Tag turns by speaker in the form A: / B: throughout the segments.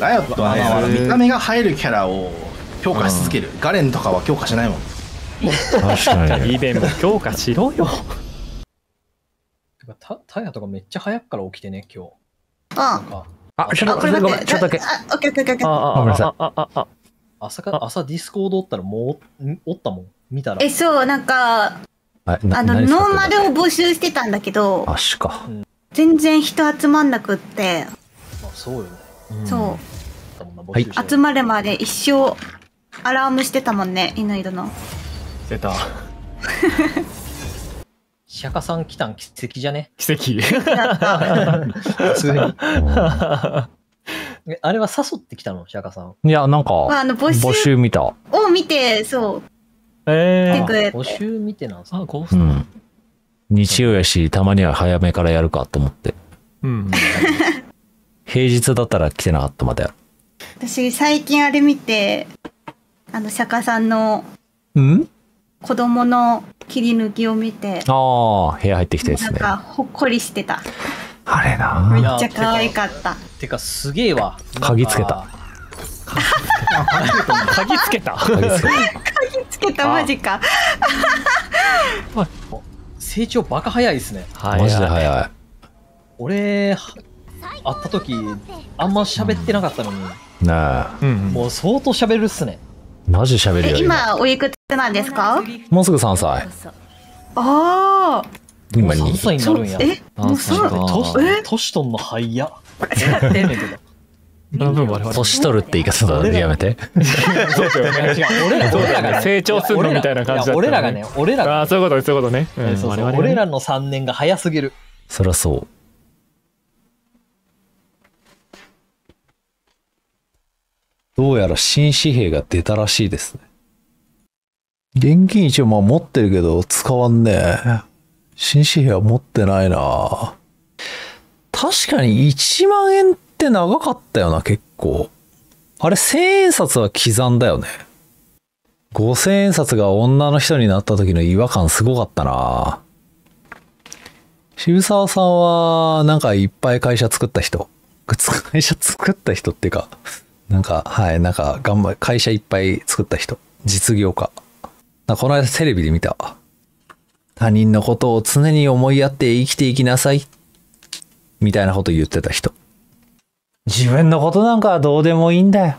A: ライオットはね、見た目が入るキャラを強化し続ける、ガレンとかは強化しないもん確かにイベンも強化しろよタタイヤとかめっちゃ早くから起きてね今日ああちょっとごめんちょっとだけあっオッケーオッケーオッケーごめんなさいあああ朝か朝ディスコードおったらもうおったもん見たらえそうなんかあのノーマルを募集してたんだけど足か、全然人集まんなくってあそうよねそう。はい。集まるまで一生アラームしてたもんね、犬井の。してた。釈迦さん来たん奇跡じゃね奇跡。普通に。あれは誘ってきたの釈迦さん。いや、なんか、あ、の募集募集見た。を見て、そう。ええー。募集見てなんすかあ、こうす、うん、日曜やし、たまには早めからやるかと思って。うん。平日だったら来てなかったまで私最近あれ見てあの釈迦さんのん子供の切り抜きを見てああ部屋入ってきたですねなんかほっこりしてたあれなめっちゃ可愛かったてかすげえわ鍵つけた鍵つけた鍵つけたつけたマジか 成長バカ早いですねマジで早い俺会った時あんま喋ってなかったのに、なあ、うん、もう相当喋るっすねマジ喋るよ今おいくつなんですかもうすぐ3歳ああ今2歳になるんやえ何歳年取んの早っ 年取るって言い方だねやめてそうでよね俺ら 俺らが、成長するのみたいな感じだ、ね、俺らがね俺らが、ね、あそういうことそういうことね、俺らの3年が早すぎるそりゃそうどうやら新紙幣が出たらしいですね。現金一応まあ持ってるけど使わんね新紙幣は持ってないな確かに1万円って長かったよな、結構。あれ、千円札は刻んだよね。五千円札が女の人になった時の違和感すごかったな渋沢さんは、なんかいっぱい会社作った人。会社作った人っていうかなんか、はい、なんか、頑張会社いっぱい作った人。実業家。この間テレビで見た。他人のことを常に思いやって生きていきなさい。みたいなこと言ってた人。自分のことなんかどうでもいいんだよ。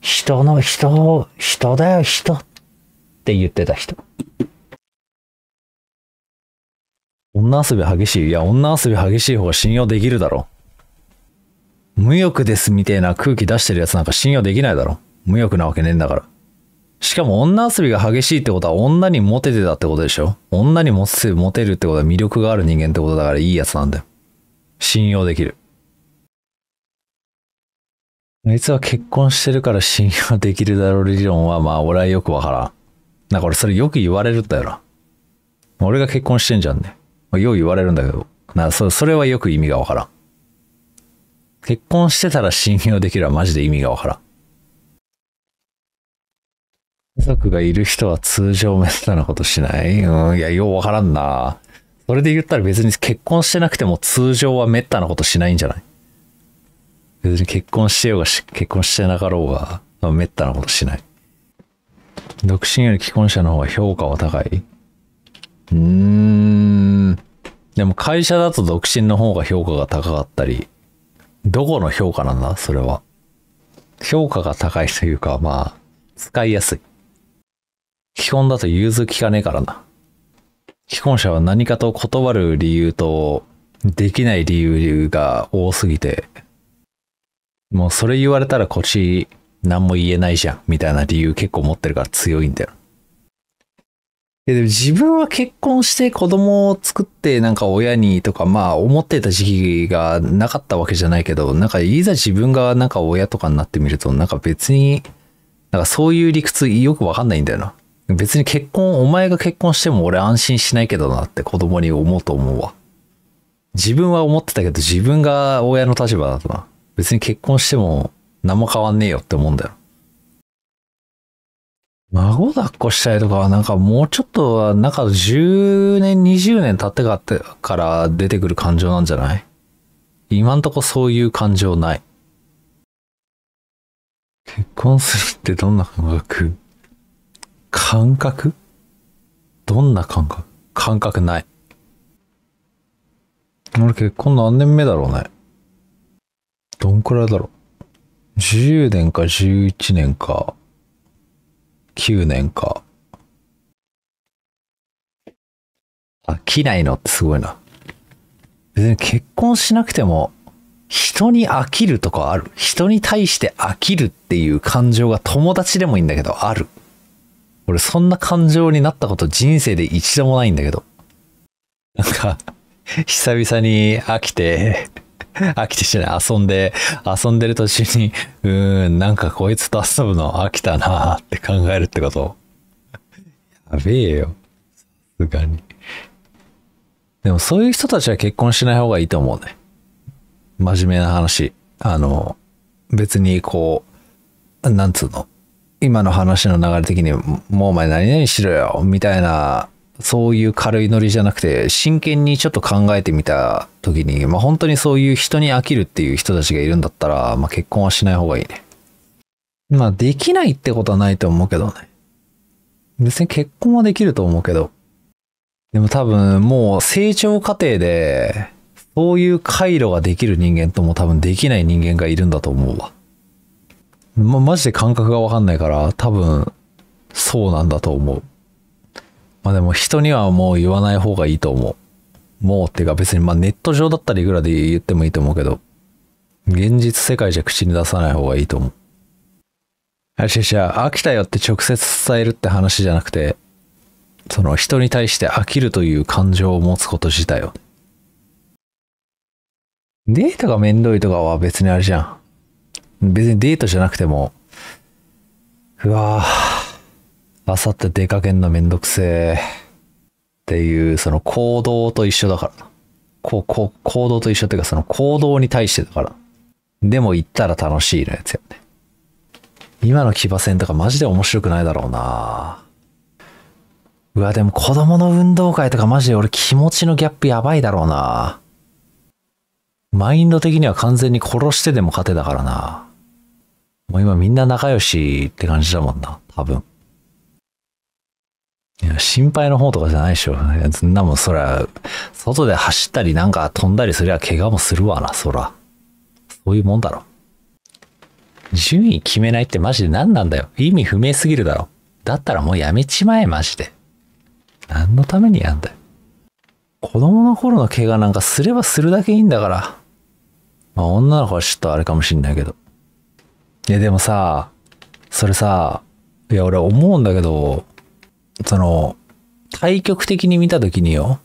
A: 人の人を、人だよ、人。って言ってた人。女遊び激しい。いや、女遊び激しい方が信用できるだろ。無欲ですみたいな空気出してるやつなんか信用できないだろ。無欲なわけねえんだから。しかも女遊びが激しいってことは女にモテてたってことでしょ女にモテモテるってことは魅力がある人間ってことだからいいやつなんだよ。信用できる。あいつは結婚してるから信用できるだろう理論はまあ俺はよくわからん。だからそれよく言われるんだよな。俺が結婚してんじゃんね。よう言われるんだけど。なそれはよく意味がわからん。結婚してたら信用できるはマジで意味がわからん。家族がいる人は通常めったなことしないうん、いや、ようわからんな。それで言ったら別に結婚してなくても通常はめったなことしないんじゃない別に結婚してようがし、結婚してなかろうが、まあ、めったなことしない。独身より既婚者の方が評価は高いうーん。でも会社だと独身の方が評価が高かったり、どこの評価なんだそれは。評価が高いというか、まあ、使いやすい。基本だと融通きかねえからな。既婚者は何かと断る理由と、できない理由が多すぎて、もうそれ言われたらこっち何も言えないじゃん、みたいな理由結構持ってるから強いんだよ。やでも自分は結婚して子供を作ってなんか親にとかまあ思ってた時期がなかったわけじゃないけどなんかいざ自分がなんか親とかになってみるとなんか別になんかそういう理屈よくわかんないんだよな。別に結婚、お前が結婚しても俺安心しないけどなって子供に思うと思うわ。自分は思ってたけど自分が親の立場だとな。別に結婚しても何も変わんねえよって思うんだよ。孫抱っこしたいとかはなんかもうちょっとは、なんか10年、20年経ってかってから出てくる感情なんじゃない今んとこそういう感情ない。結婚するってどんな感覚感覚どんな感覚感覚ない。俺結婚何年目だろうね。どんくらいだろう。10年か11年か。9年か。飽きないのってすごいな。別に結婚しなくても、人に飽きるとかある。人に対して飽きるっていう感情が友達でもいいんだけど、ある。俺そんな感情になったこと人生で一度もないんだけど。なんか、久々に飽きて飽きてしない。遊んで、遊んでる途中に、うーん、なんかこいつと遊ぶの飽きたなーって考えるってこと。やべえよ。さすがに。でもそういう人たちは結婚しない方がいいと思うね。真面目な話。あの、別にこう、なんつうの。今の話の流れ的に、もうお前何々しろよ、みたいなそういう軽いノリじゃなくて、真剣にちょっと考えてみた時に、まあ、本当にそういう人に飽きるっていう人たちがいるんだったら、まあ、結婚はしない方がいいね。まあ、できないってことはないと思うけどね。別に結婚はできると思うけど。でも多分、もう成長過程で、そういう回路ができる人間とも多分できない人間がいるんだと思うわ。まあ、マジで感覚がわかんないから、多分、そうなんだと思う。まあでも人にはもう言わない方がいいと思う。もうってか別にまあネット上だったらいくらで言ってもいいと思うけど、現実世界じゃ口に出さない方がいいと思う。あ、しし飽きたよって直接伝えるって話じゃなくて、その人に対して飽きるという感情を持つこと自体を。デートがめんどいとかは別にあれじゃん。別にデートじゃなくても、うわぁ。明後って出かけんのめんどくせえ。っていう、その行動と一緒だから。こう、こう、行動と一緒っていうか、その行動に対してだから。でも行ったら楽しいのやつやね。今の騎馬戦とかマジで面白くないだろうなうわ、でも子供の運動会とかマジで俺気持ちのギャップやばいだろうなマインド的には完全に殺してでも勝てだからなもう今みんな仲良しって感じだもんな、多分。いや心配の方とかじゃないでしょ。そんなもん、そら、外で走ったりなんか飛んだりすりゃ怪我もするわな、そら。そういうもんだろ。順位決めないってマジで何なんだよ。意味不明すぎるだろ。だったらもうやめちまえ、マジで。何のためにやんだよ。子供の頃の怪我なんかすればするだけいいんだから。まあ女の子はちょっとあれかもしんないけど。いやでもさ、それさ、いや俺思うんだけど、その、対局的に見た時によ、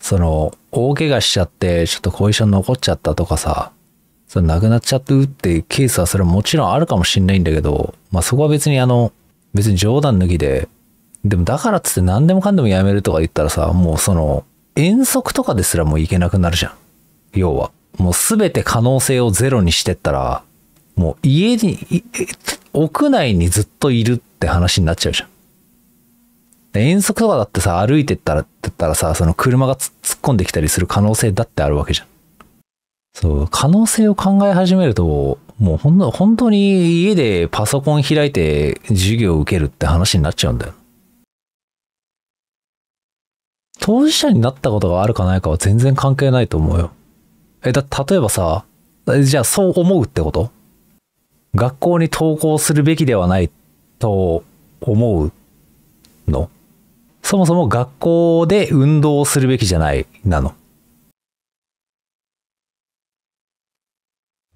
A: その、大怪我しちゃって、ちょっと後遺症残っちゃったとかさ、その亡くなっちゃってるってケースはそれもちろんあるかもしんないんだけど、まあそこは別にあの、別に冗談抜きで、でもだからっつって何でもかんでもやめるとか言ったらさ、もうその、遠足とかですらもういけなくなるじゃん。要は。もう全て可能性をゼロにしてったら、もう家に、屋内にずっといるって話になっちゃうじゃん。遠足とかだってさ、歩いてったら、だったらさ、その車が突っ込んできたりする可能性だってあるわけじゃん。そう、可能性を考え始めると、もうほんの、本当に家でパソコン開いて授業を受けるって話になっちゃうんだよ。当事者になったことがあるかないかは全然関係ないと思うよ。え、だ、例えばさ、じゃあそう思うってこと学校に登校するべきではないと思うのそもそも学校で運動をするべきじゃない、なの。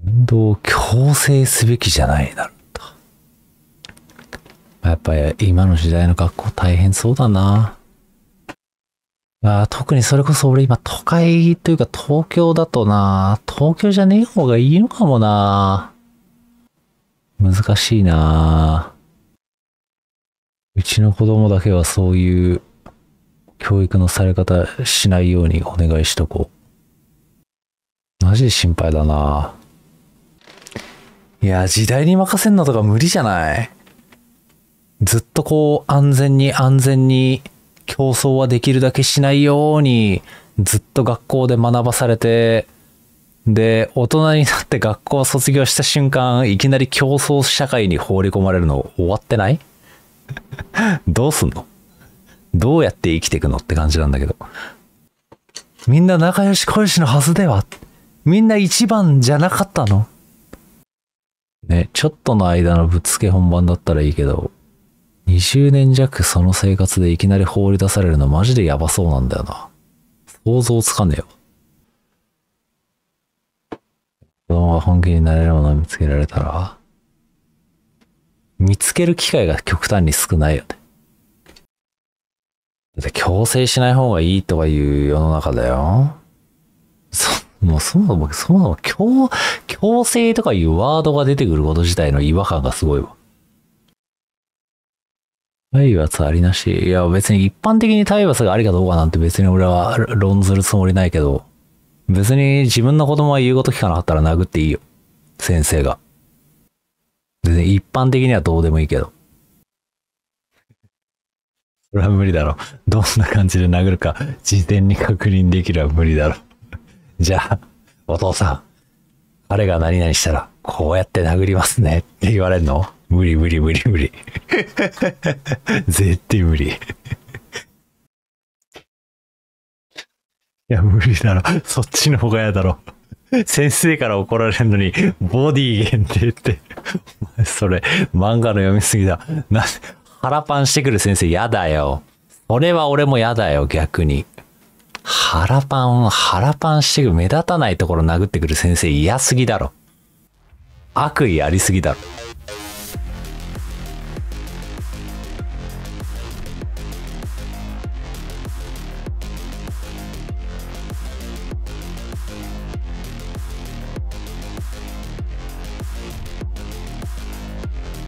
A: 運動を強制すべきじゃないなやっぱり今の時代の学校大変そうだな。あ特にそれこそ俺今都会というか東京だとな、東京じゃねえ方がいいのかもな。難しいな。うちの子供だけはそういう教育のされ方しないようにお願いしとこう。マジで心配だないや、時代に任せんのとか無理じゃないずっとこう安全に安全に競争はできるだけしないようにずっと学校で学ばされてで大人になって学校卒業した瞬間いきなり競争社会に放り込まれるの終わってないどうすんのどうやって生きていくのって感じなんだけど。みんな仲良し恋しのはずではみんな一番じゃなかったのね、ちょっとの間のぶっつけ本番だったらいいけど、20年弱その生活でいきなり放り出されるのマジでやばそうなんだよな。想像つかねえよ。子供が本気になれるものを見つけられたらつける機会が極端に少ないよね。強制しない方がいいとかいう世の中だよ。そ、もうそもそも、そもそも強、強制とかいうワードが出てくること自体の違和感がすごいわ。体罰ありなし。いや、別に一般的に体罰がありかどうかなんて別に俺は論ずるつもりないけど、別に自分の子供は言うこと聞かなかったら殴っていいよ。先生が。全然一般的にはどうでもいいけど。それは無理だろ。どんな感じで殴るか、事前に確認できれば無理だろ。じゃあ、お父さん、彼が何々したら、こうやって殴りますねって言われるの無理無理無理無理。絶対無理。いや、無理だろ。そっちの方が嫌だろ。先生から怒られるのに、ボディ限定ってそれ、漫画の読みすぎだ。な、腹パンしてくる先生嫌だよ。俺は俺もやだよ、逆に。腹パン、腹パンしてくる、目立たないところ殴ってくる先生嫌すぎだろ。悪意ありすぎだろ。